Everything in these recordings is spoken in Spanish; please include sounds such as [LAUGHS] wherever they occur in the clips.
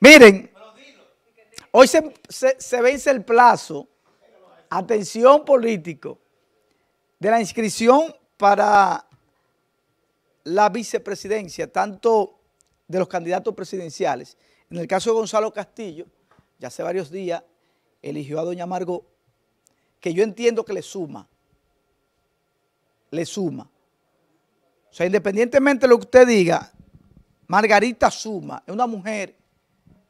Miren, hoy se, vence el plazo, atención político, de la inscripción para la vicepresidencia, tanto de los candidatos presidenciales. En el caso de Gonzalo Castillo, ya hace varios días, eligió a doña Margot, que yo entiendo que le suma, le suma. O sea, independientemente de lo que usted diga, Margarita suma, es una mujer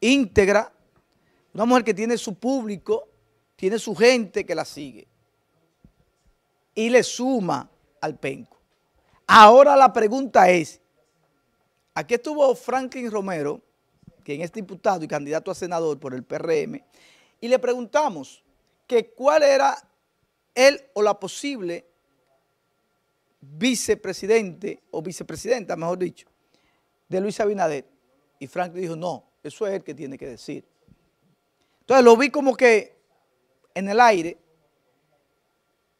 íntegra, una mujer que tiene su público, tiene su gente que la sigue y le suma al penco. Ahora la pregunta es, aquí estuvo Franklin Romero, quien es diputado y candidato a senador por el PRM, y le preguntamos que cuál era él o la posible vicepresidente o vicepresidenta, mejor dicho, de Luis Abinader. Y Franklin dijo, no, eso es el que tiene que decir. Entonces lo vi como que en el aire.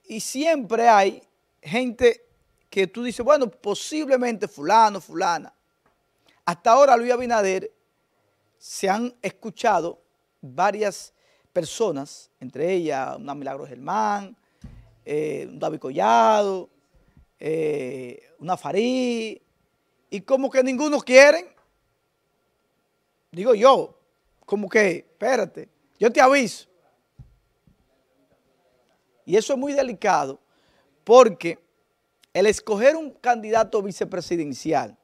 Y siempre hay gente que tú dices, bueno, posiblemente fulano, fulana. Hasta ahora Luis Abinader se han escuchado varias personas, entre ellas una Milagro Germán, eh, un David Collado, eh, una Farí, y como que ninguno quiere Digo yo, como que, espérate, yo te aviso. Y eso es muy delicado porque el escoger un candidato vicepresidencial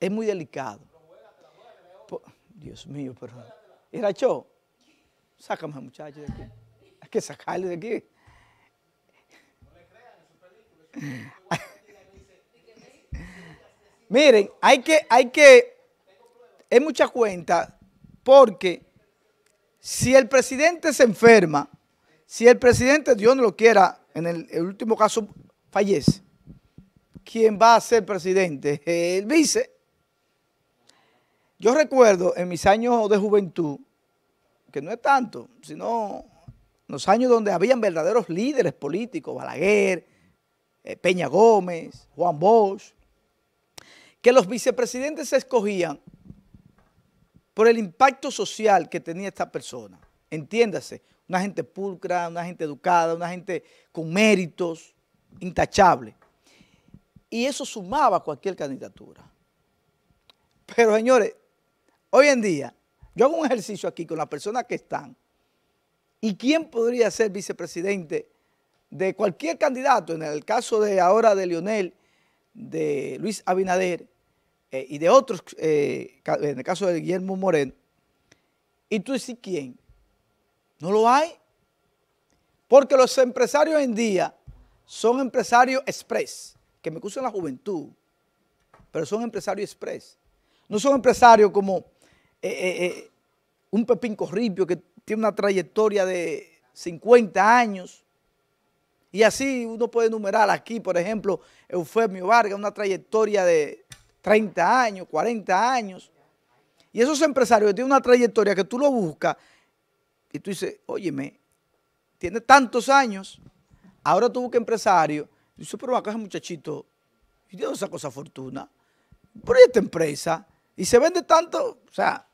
es muy delicado. Dios mío, pero... Era yo, sácame a muchacho de aquí. Hay que sacarle de aquí. [LAUGHS] Miren, hay que, hay que es mucha cuenta porque si el presidente se enferma, si el presidente, Dios no lo quiera, en el, último caso fallece, ¿quién va a ser presidente? El vice. Yo recuerdo en mis años de juventud, que no es tanto, sino los años donde habían verdaderos líderes políticos, Balaguer, eh, Peña Gómez, Juan Bosch, que los vicepresidentes se escogían por el impacto social que tenía esta persona. Entiéndase, una gente pulcra, una gente educada, una gente con méritos, intachable. Y eso sumaba a cualquier candidatura. Pero señores, hoy en día, yo hago un ejercicio aquí con las personas que están. ¿Y quién podría ser vicepresidente de cualquier candidato? En el caso de ahora de Lionel, de Luis Abinader, eh, y de otros, eh, en el caso de Guillermo Moreno, y tú decís quién, no lo hay, porque los empresarios hoy en día son empresarios express, que me gusta la juventud, pero son empresarios express, no son empresarios como eh, un Pepín Corripio que tiene una trayectoria de 50 años, y así uno puede enumerar aquí, por ejemplo, Eufemio Vargas, una trayectoria de 30 años, 40 años. Y esos empresarios tienen una trayectoria que tú lo buscas y tú dices, óyeme, tiene tantos años, ahora tú buscas empresario. Y dices, pero acá un muchachito, ¿y de esa cosa fortuna? Pero esta empresa, y se vende tanto, o sea,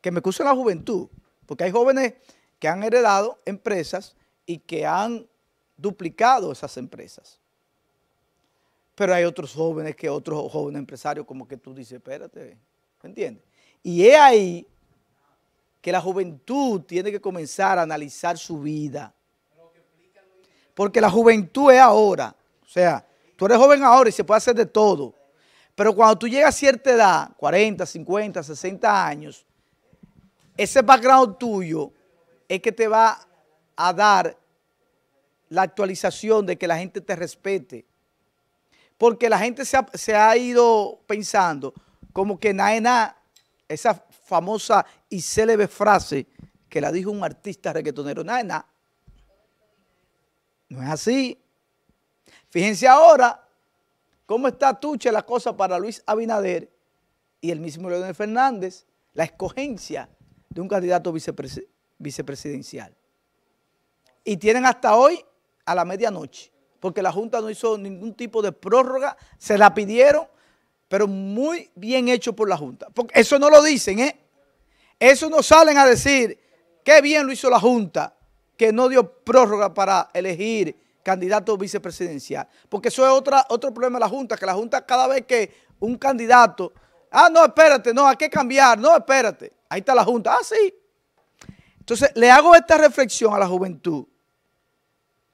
que me cuesta la juventud, porque hay jóvenes que han heredado empresas y que han duplicado esas empresas. Pero hay otros jóvenes que otros jóvenes empresarios, como que tú dices, espérate, ¿me entiendes? Y es ahí que la juventud tiene que comenzar a analizar su vida. Porque la juventud es ahora. O sea, tú eres joven ahora y se puede hacer de todo. Pero cuando tú llegas a cierta edad, 40, 50, 60 años, ese background tuyo es que te va a dar la actualización de que la gente te respete, porque la gente se ha, ido pensando como que Naena, esa famosa y célebre frase que la dijo un artista reggaetonero, Naena. No es así. Fíjense ahora cómo está tucha la cosa para Luis Abinader y el mismo Leonel Fernández, la escogencia de un candidato vicepresidencial. Y tienen hasta hoy a la medianoche porque la Junta no hizo ningún tipo de prórroga, se la pidieron, pero muy bien hecho por la Junta. eso no lo dicen, ¿eh? Eso no salen a decir, qué bien lo hizo la Junta, que no dio prórroga para elegir candidato vicepresidencial. Porque eso es otra, otro problema de la Junta, que la Junta cada vez que un candidato, ah, no, espérate, no, hay que cambiar, no, espérate. Ahí está la Junta, ah, sí. Entonces, le hago esta reflexión a la juventud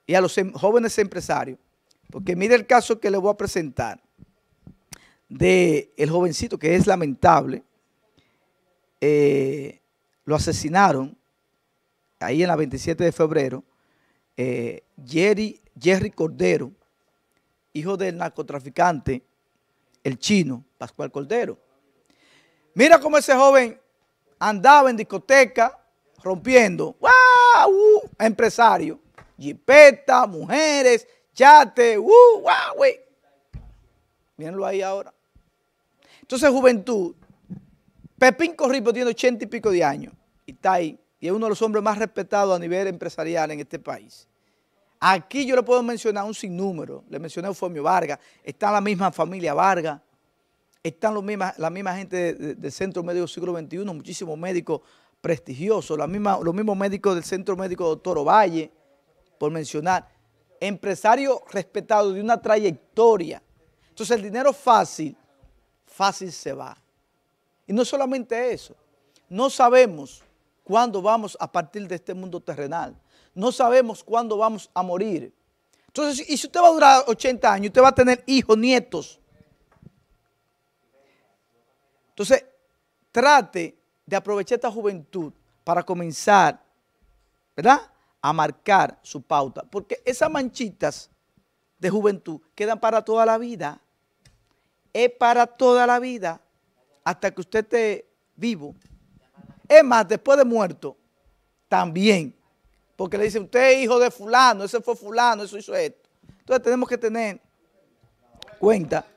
y a los em, jóvenes empresarios. Porque mire el caso que le voy a presentar de el jovencito que es lamentable. Eh, lo asesinaron ahí en la 27 de febrero. Eh, Jerry, Jerry Cordero, hijo del narcotraficante, el chino, Pascual Cordero. Mira cómo ese joven andaba en discoteca rompiendo. ¡Wow! empresario jipeta, mujeres, chate uh, güey. Mírenlo ahí ahora. Entonces, juventud, Pepín Corripo tiene ochenta y pico de años y está ahí. Y es uno de los hombres más respetados a nivel empresarial en este país. Aquí yo le puedo mencionar un sinnúmero. Le mencioné a Eufemio Vargas. Está la misma familia Vargas. Están los mismas, la misma gente del Centro Médico Siglo XXI, muchísimos médicos prestigiosos, la misma, los mismos médicos del Centro Médico Doctor Ovalle, por mencionar, empresario respetado de una trayectoria. Entonces el dinero fácil, fácil se va. Y no solamente eso, no sabemos cuándo vamos a partir de este mundo terrenal. No sabemos cuándo vamos a morir. Entonces, y si usted va a durar 80 años, usted va a tener hijos, nietos. Entonces, trate de aprovechar esta juventud para comenzar, ¿verdad? a marcar su pauta, porque esas manchitas de juventud quedan para toda la vida, es para toda la vida, hasta que usted esté vivo. Es más, después de muerto, también, porque le dicen, usted es hijo de fulano, ese fue fulano, eso hizo esto. Entonces tenemos que tener cuenta